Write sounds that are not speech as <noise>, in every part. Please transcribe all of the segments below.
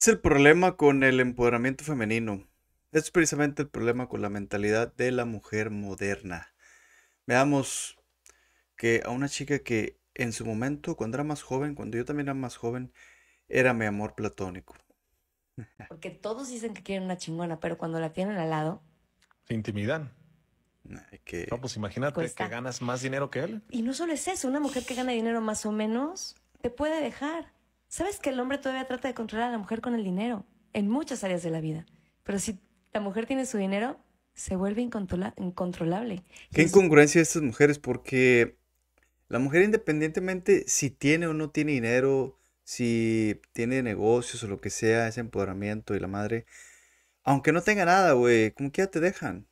Es el problema con el empoderamiento femenino. Es precisamente el problema con la mentalidad de la mujer moderna. Veamos que a una chica que en su momento, cuando era más joven, cuando yo también era más joven, era mi amor platónico. <laughs> Porque todos dicen que quieren una chingona, pero cuando la tienen al lado... Se intimidan. No, pues imagínate que ganas más dinero que él. Y no solo es eso, una mujer que gana dinero más o menos te puede dejar. ¿Sabes que el hombre todavía trata de controlar a la mujer con el dinero? En muchas áreas de la vida. Pero si la mujer tiene su dinero, se vuelve incontrolable. Qué incongruencia de estas mujeres, porque la mujer independientemente si tiene o no tiene dinero, si tiene negocios o lo que sea, ese empoderamiento y la madre, aunque no tenga nada, güey, como que ya te dejan.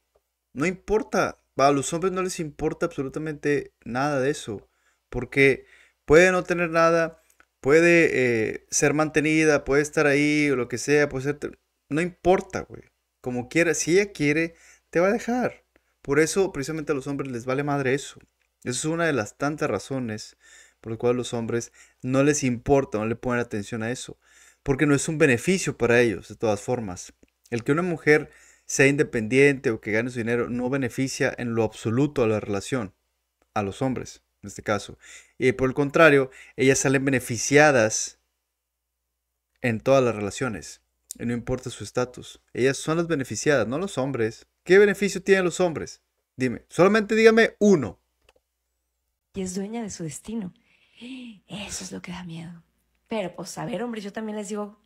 No importa, a los hombres no les importa absolutamente nada de eso, porque puede no tener nada, puede eh, ser mantenida, puede estar ahí o lo que sea, puede ser... No importa, güey. Como quiera, si ella quiere, te va a dejar. Por eso, precisamente a los hombres les vale madre eso. Esa es una de las tantas razones por las cuales los hombres no les importa, no le ponen atención a eso. Porque no es un beneficio para ellos, de todas formas. El que una mujer sea independiente o que gane su dinero no beneficia en lo absoluto a la relación, a los hombres en este caso. Y por el contrario, ellas salen beneficiadas en todas las relaciones. Y no importa su estatus. Ellas son las beneficiadas, no los hombres. ¿Qué beneficio tienen los hombres? Dime, solamente dígame uno. Y es dueña de su destino. Eso es lo que da miedo. Pero pues a ver, hombre, yo también les digo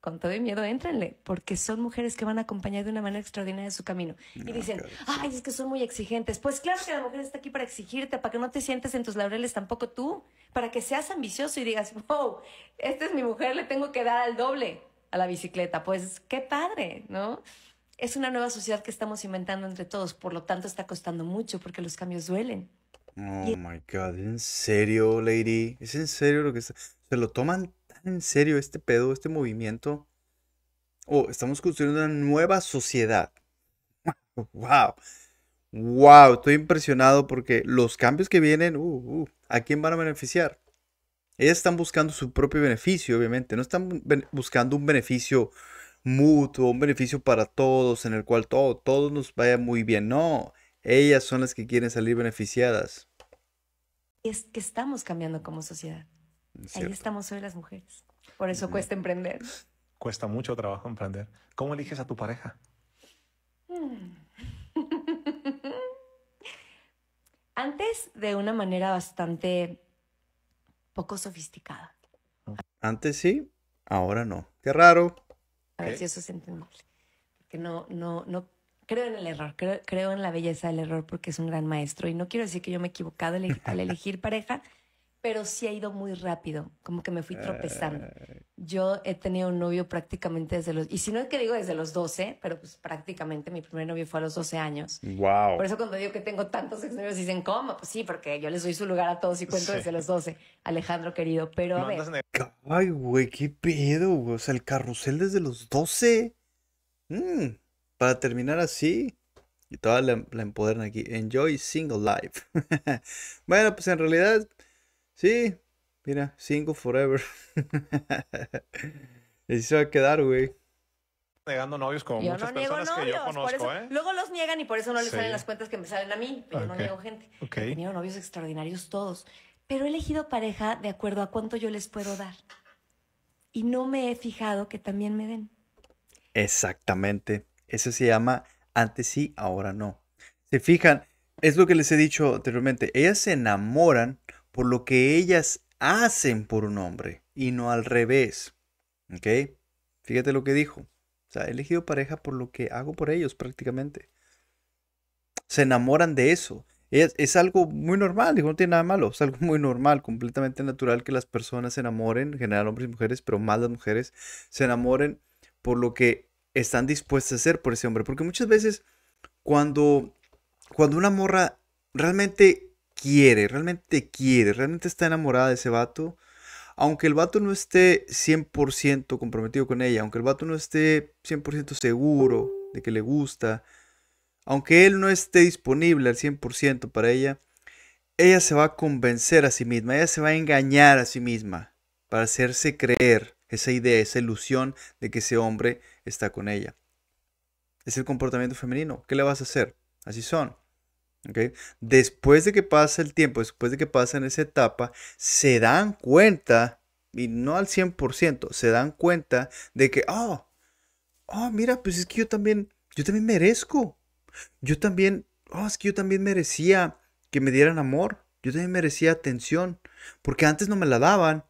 con todo y miedo, éntrenle, porque son mujeres que van a acompañar de una manera extraordinaria su camino. y dicen, ay, es que son muy exigentes. Pues claro que la mujer está aquí para exigirte, para que no te sientes en tus laureles tampoco tú, para que seas ambicioso y digas, wow, esta es mi mujer, le tengo que dar al doble a la bicicleta. Pues qué padre, ¿no? Es una nueva sociedad que estamos inventando entre todos, por lo tanto está costando mucho porque los cambios duelen. Oh my God, ¿en serio, lady? ¿Es en serio lo que está? Se lo toman en serio este pedo, este movimiento. Oh, estamos construyendo una nueva sociedad. ¡Wow! <laughs> ¡Wow! Estoy impresionado porque los cambios que vienen, uh, uh, ¿a quién van a beneficiar? Ellas están buscando su propio beneficio, obviamente. No están buscando un beneficio mutuo, un beneficio para todos, en el cual todo, todos nos vaya muy bien. No, ellas son las que quieren salir beneficiadas. Es que estamos cambiando como sociedad. Ahí estamos hoy las mujeres. Por eso cuesta emprender. Cuesta mucho trabajo emprender. ¿Cómo eliges a tu pareja? Mm. <laughs> Antes de una manera bastante poco sofisticada. Antes sí, ahora no. Qué raro. A ver si eso es entendible. no, no, no creo en el error, creo, creo, en la belleza del error porque es un gran maestro. Y no quiero decir que yo me he equivocado al elegir <laughs> pareja, pero sí ha ido muy rápido, como que me fui tropezando. Yo he tenido un novio prácticamente desde los, y si no es que digo desde los 12, pero pues prácticamente mi primer novio fue a los 12 años. Wow. Por eso cuando digo que tengo tantos exnovios dicen, ¿cómo? Pues sí, porque yo les doy su lugar a todos y cuento desde los 12, Alejandro querido, pero a Ay, güey, qué pedo, güey. O sea, el carrusel desde los 12. Mm, para terminar así. Y toda la, la aquí. Enjoy single life. <laughs> bueno, pues en realidad Sí, mira, single forever. <laughs> y se va a quedar, güey. Negando novios como muchas personas que yo conozco, ¿eh? Luego los niegan y por eso no les salen las cuentas que me salen a mí. pero no niego gente. Okay. He novios extraordinarios todos. Pero he elegido pareja de acuerdo a cuánto yo les puedo dar. Y no me he fijado que también me den. Exactamente. Eso se llama antes sí, ahora no. Se fijan, es lo que les he dicho anteriormente. Ellas se enamoran por lo que ellas hacen por un hombre y no al revés. ¿Ok? Fíjate lo que dijo. O sea, he elegido pareja por lo que hago por ellos prácticamente. Se enamoran de eso. Es, algo muy normal, digo, no tiene nada malo. Es algo muy normal, completamente natural que las personas se enamoren, en general hombres y mujeres, pero más las mujeres, se enamoren por lo que están dispuestas a hacer por ese hombre. Porque muchas veces cuando, cuando una morra realmente quiere, realmente quiere, realmente está enamorada de ese vato. Aunque el vato no esté 100% comprometido con ella, aunque el vato no esté 100% seguro de que le gusta, aunque él no esté disponible al 100% para ella, ella se va a convencer a sí misma, ella se va a engañar a sí misma para hacerse creer esa idea, esa ilusión de que ese hombre está con ella. Es el comportamiento femenino. ¿Qué le vas a hacer? Así son. Después de que pasa el tiempo, después de que en esa etapa, se dan cuenta, y no al 100%, se dan cuenta de que, oh, oh, mira, pues es que yo también, yo también merezco. Yo también, oh, es que yo también merecía que me dieran amor. Yo también merecía atención, porque antes no me la daban.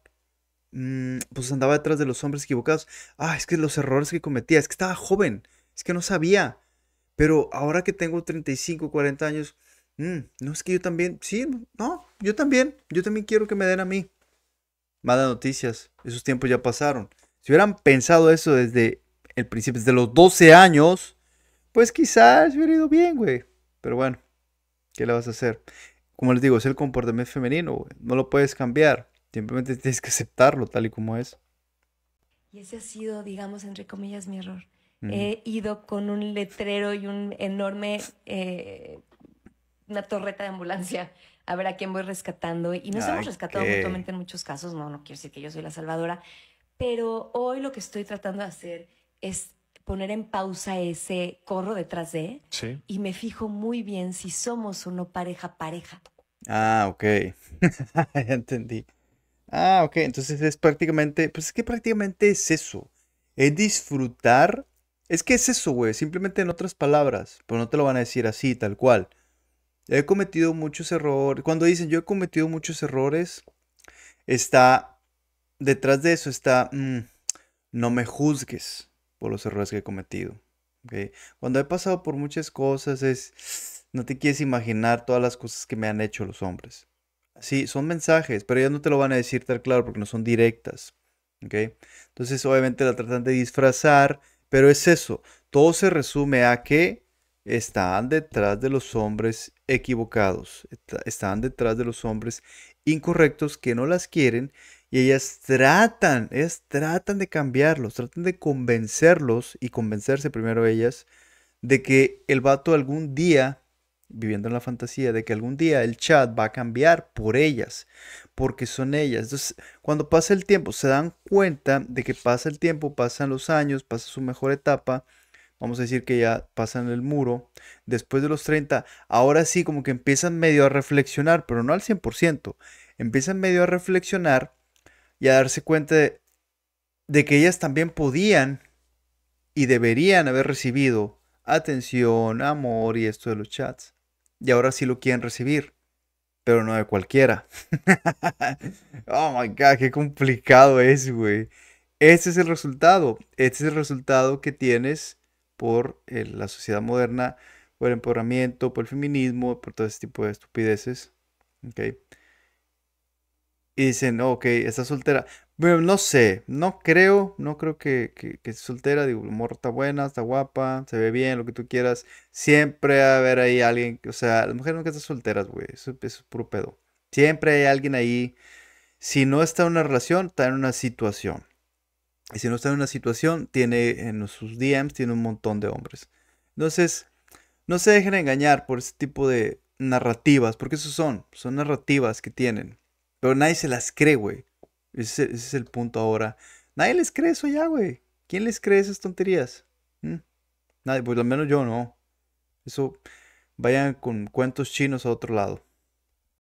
Mm, pues andaba detrás de los hombres equivocados. Ah, es que los errores que cometía, es que estaba joven, es que no sabía. Pero ahora que tengo 35, 40 años, mm, no es que yo también, sí, no, yo también, yo también quiero que me den a mí. mala noticias, esos tiempos ya pasaron. Si hubieran pensado eso desde el principio, desde los 12 años, pues quizás hubiera ido bien, güey. Pero bueno, ¿qué le vas a hacer? Como les digo, es el comportamiento femenino, No lo puedes cambiar. Simplemente <laughs> tienes que aceptarlo tal y como es. Y ese ha sido, digamos, entre comillas, mi error he ido con un letrero y un enorme, eh, una torreta de ambulancia a ver a quién voy rescatando. Y nos hemos rescatado mutuamente en muchos casos, no, no quiero decir que yo soy la salvadora, pero hoy lo que estoy tratando de hacer es poner en pausa ese corro detrás de sí. y me fijo muy bien si somos o no pareja pareja. Ah, ok. <laughs> ya entendí. Ah, ok. Entonces es prácticamente, pues es que prácticamente es eso. Es disfrutar es que es eso, güey, simplemente en otras palabras, pero no te lo van a decir así, tal cual. He cometido muchos errores. Cuando dicen yo he cometido muchos errores, está, detrás de eso está, mm, no me juzgues por los errores que he cometido. ¿okay? Cuando he pasado por muchas cosas es, no te quieres imaginar todas las cosas que me han hecho los hombres. Sí, son mensajes, pero ellos no te lo van a decir tan claro porque no son directas. ¿okay? Entonces obviamente la tratan de disfrazar pero es eso, todo se resume a que están detrás de los hombres equivocados, están detrás de los hombres incorrectos que no las quieren y ellas tratan, ellas tratan de cambiarlos, tratan de convencerlos y convencerse primero ellas de que el vato algún día viviendo en la fantasía de que algún día el chat va a cambiar por ellas, porque son ellas. Entonces, cuando pasa el tiempo, se dan cuenta de que pasa el tiempo, pasan los años, pasa su mejor etapa. Vamos a decir que ya pasan el muro. Después de los 30, ahora sí como que empiezan medio a reflexionar, pero no al 100%. Empiezan medio a reflexionar y a darse cuenta de, de que ellas también podían y deberían haber recibido atención, amor y esto de los chats y ahora sí lo quieren recibir, pero no de cualquiera. <laughs> oh my god, qué complicado es, güey. Ese es el resultado, este es el resultado que tienes por eh, la sociedad moderna, por el empoderamiento, por el feminismo, por todo ese tipo de estupideces. Okay. Y dicen, ok, está soltera no sé, no creo, no creo que, que, soltera, digo, la morra está buena, está guapa, se ve bien, lo que tú quieras. Siempre va a haber ahí alguien, o sea, las mujeres nunca están solteras, güey, eso, es puro pedo. Siempre hay alguien ahí, si no está en una relación, está en una situación. Y si no está en una situación, tiene en sus DMs, tiene un montón de hombres. Entonces, no se dejen engañar por ese tipo de narrativas, porque eso son, son narrativas que tienen. Pero nadie se las cree, güey. Ese, es el punto ahora. Nadie les cree eso ya, güey. ¿Quién les cree esas tonterías? Mm. Nadie, pues al menos yo no. Eso, vayan con cuentos chinos a otro lado.